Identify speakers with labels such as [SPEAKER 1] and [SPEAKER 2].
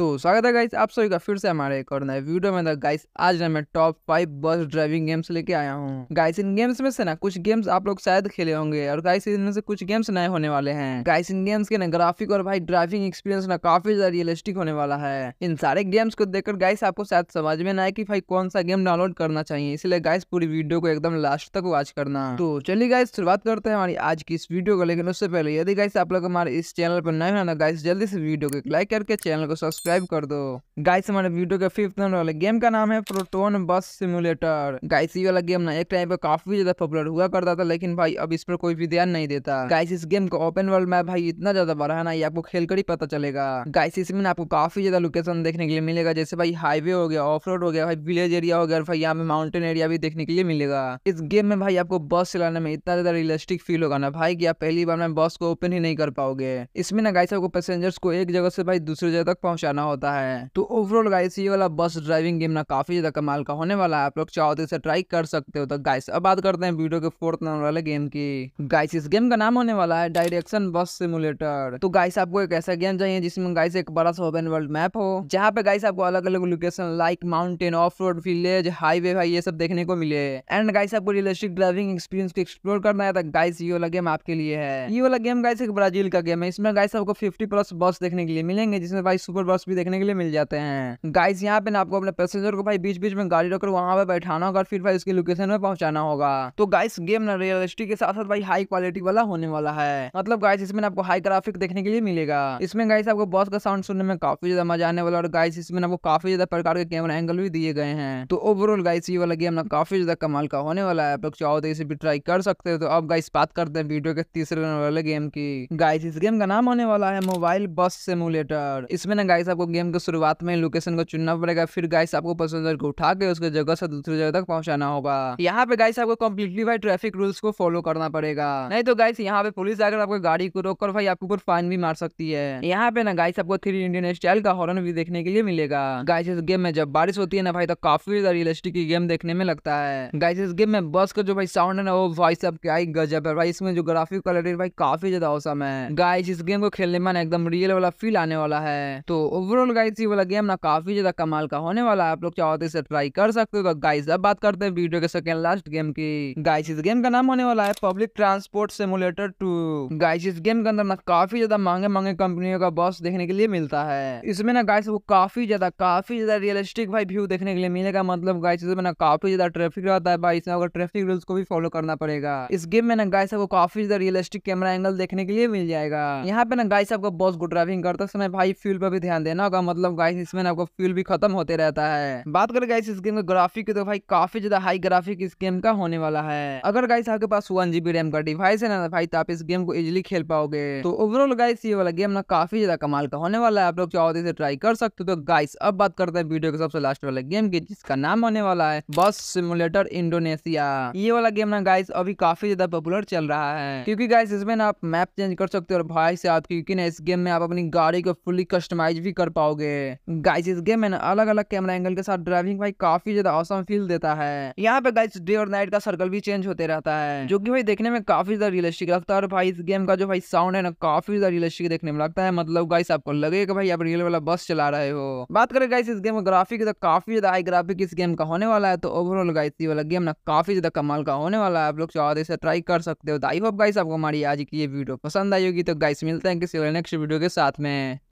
[SPEAKER 1] तो स्वागत है गाइस आप सभी का फिर से हमारे एक और नए वीडियो में गाइस तो आज ना मैं top five bus driving games लेके आया हूँ गाइस इन गेम्स में से ना कुछ गेम्स आप लोग शायद खेले होंगे और गाइस इनमें से कुछ गेम्स नए होने वाले हैं गाइस इन गेम्स के ना ग्राफिक और भाई ड्राइविंग एक्सपीरियंस ना काफी ज्यादा रियलिस्टिक होने वाला है इन सारे गेम्स को देखकर गाइस आपको शायद समझ में आए की भाई कौन सा गेम डाउनलोड करना चाहिए इसलिए गाइस पूरी वीडियो को एकदम लास्ट तक वॉच करना तो चलिए गाइस शुरुआत करते हैं हमारी आज की इस वीडियो को लेकिन उससे पहले यदि गाइस आप लोग हमारे इस चैनल पर नए हो ना गाइस जल्दी से वीडियो को लाइक करके चैनल को सब्सक्राइब सब्सक्राइब कर दो गाइस हमारे वीडियो के फिफ्थ नंबर वाले गेम का नाम है प्रोटोन बस सिमुलेटर गाइस ये वाला गेम ना एक टाइम पे काफी ज्यादा पॉपुलर हुआ करता था लेकिन भाई अब इस पर कोई भी ध्यान नहीं देता गाइस इस गेम का ओपन वर्ल्ड मैप भाई इतना ज्यादा बड़ा है ना ये आपको खेल कर ही पता चलेगा गाइस इसमें आपको काफी ज्यादा लोकेशन देखने के लिए मिलेगा जैसे भाई हाईवे हो गया ऑफ रोड हो गया भाई विलेज एरिया हो गया भाई यहाँ पे माउंटेन एरिया भी देखने के लिए मिलेगा इस गेम में भाई आपको बस चलाने में इतना ज्यादा रियलिस्टिक फील होगा ना भाई की आप पहली बार में बस को ओपन ही नहीं कर पाओगे इसमें ना गाइस आपको पैसेंजर्स को एक जगह से भाई दूसरी जगह तक पहुंचाना करना होता है तो ओवरऑल गाइस ये वाला बस ड्राइविंग गेम ना काफी ज्यादा कमाल का होने वाला है आप लोग चाहो तो इसे ट्राई कर सकते हो तो गाइस अब बात करते हैं वीडियो के फोर्थ नंबर वाले गेम की गाइस इस गेम का नाम होने वाला है डायरेक्शन बस सिमुलेटर तो गाइस आपको एक ऐसा गेम चाहिए जिसमें गाइस एक बड़ा सा ओपन वर्ल्ड मैप हो जहाँ पे गाइस आपको अलग अलग location like mountain off road village highway भाई ये सब देखने को मिले एंड गाइस आपको रियलिस्टिक ड्राइविंग एक्सपीरियंस को एक्सप्लोर करना है तो गाइस ये वाला गेम आपके लिए है ये वाला गेम गाइस एक ब्राजील का गेम है इसमें गाइस आपको फिफ्टी प्लस बस देखने के लिए मिलेंगे जिसमें भाई सुपर बस बस भी देखने के लिए मिल जाते हैं गाइस यहाँ पे ना आपको अपने पैसेंजर को भाई बीच बीच में गाड़ी रखकर वहाँ पे बैठाना होगा और फिर भाई उसकी लोकेशन में पहुंचाना होगा तो गाइस गेम ना रियलिस्टिक के साथ साथ भाई हाई क्वालिटी वाला होने वाला है मतलब गाइस इसमें आपको हाई ग्राफिक देखने के लिए मिलेगा इसमें गाइस आपको बॉस का साउंड सुनने में काफी ज्यादा मजा आने वाला और गाइस इसमें आपको काफी ज्यादा प्रकार के कैमरा एंगल भी दिए गए हैं तो ओवरऑल गाइस ये वाला गेम ना काफी ज्यादा कमाल का होने वाला है आप लोग चाहो तो इसे भी ट्राई कर सकते हो तो अब गाइस बात करते हैं वीडियो के तीसरे वाले गेम की गाइस इस गेम का नाम होने वाला है मोबाइल बस सिमुलेटर इसमें ना गाइस आपको गेम के शुरुआत में लोकेशन को चुनना पड़ेगा फिर गाइस आपको पैसेंजर को उठा के उसके जगह से दूसरी जगह तक पहुंचाना होगा यहाँ पे गाइस आपको कम्प्लीटली भाई ट्रैफिक रूल्स को फॉलो करना पड़ेगा नहीं तो गाइस यहाँ पे पुलिस आकर आपको गाड़ी को रोक कर भाई आपके ऊपर फाइन भी मार सकती है यहाँ पे ना गाइस आपको थ्री इंडियन स्टाइल का हॉर्न भी देखने के लिए मिलेगा गाइस इस गेम में जब बारिश होती है ना भाई तो काफी रियलिस्टिक गेम देखने में लगता है गाइस इस गेम में बस का जो भाई साउंड है ना वो वॉइस अब क्या गजब है भाई इसमें जो ग्राफिक क्वालिटी भाई काफी ज्यादा औसम है गाइस इस गेम को खेलने में एकदम रियल वाला फील आने वाला है तो ओवरऑल गाइस ये वाला गेम ना काफ़ी ज़्यादा कमाल का होने वाला है आप लोग चाहो तो इसे ट्राई कर सकते हो तो गाइस अब बात करते हैं वीडियो के सेकंड लास्ट गेम की गाइस इस गेम का नाम होने वाला है public transport simulator two guys इस गेम के अंदर ना काफ़ी ज़्यादा महंगे महंगे कंपनियों का बॉस देखने के लिए मिलता है इसमें ना गाइस वो काफ़ी ज़्यादा काफ़ी ज़्यादा रियलिस्टिक भाई व्यू देखने के लिए मिलेगा मतलब गाइस इसमें ना काफ़ी ज़्यादा ट्रैफिक रहता है भाई इसमें अगर ट्रैफिक रूल्स को भी फॉलो करना पड़ेगा इस गेम में ना गाइस आपको काफ़ी ज़्यादा रियलिस्टिक कैमरा एंगल देखने के लिए मिल जाएगा यहाँ पे ना गाइस आपको बॉस को ड्राइविंग करते समय भाई फ्यूल पर भी ध्यान देना होगा मतलब गाइस इसमें आपको फ्यूल भी खत्म होते रहता है बात करें गाइस इस गेम का ग्राफिक की तो भाई काफी ज्यादा हाई ग्राफिक इस गेम का होने वाला है अगर गाइस आपके पास वन जीबी रैम का डिवाइस है ना भाई तो आप इस गेम को इजिली खेल पाओगे तो ओवरऑल गाइस ये वाला गेम ना काफी ज्यादा कमाल का होने वाला है आप लोग चाहो तो इसे ट्राई कर सकते हो तो गाइस अब बात करते हैं वीडियो के सबसे लास्ट वाले गेम की जिसका नाम होने वाला है बस सिमुलेटर इंडोनेशिया ये वाला गेम ना गाइस अभी काफी ज्यादा पॉपुलर चल रहा है क्योंकि गाइस इसमें ना आप मैप चेंज कर सकते हो और भाई से आप क्योंकि ना इस गेम में आप अपनी गाड़ी को फुली कस्टमाइज भी कर पाओगे गाइस इस गेम में अलग अलग कैमरा एंगल के साथ ड्राइविंग भाई काफी ज्यादा औसम फील देता है यहाँ पे गाइस डे और नाइट का सर्कल भी चेंज होते रहता है जो की भाई देखने में काफी ज्यादा रियलिस्टिक लगता है और भाई इस गेम का जो भाई साउंड है ना काफी ज्यादा रियलिस्टिक देखने में लगता है मतलब गाइस आपको लगेगा भाई आप रियल वाला बस चला रहे हो बात करें गाइस इस गेम का ग्राफिक तो काफी ज्यादा हाई ग्राफिक इस गेम का होने वाला है तो ओवरऑल गाइस ये वाला गेम ना काफी ज्यादा कमाल का होने वाला है आप लोग चाहो से ट्राई कर सकते हो तो आई होप गाइस आपको हमारी आज की ये वीडियो पसंद आई होगी तो गाइस मिलते हैं किसी नेक्स्ट वीडियो के साथ में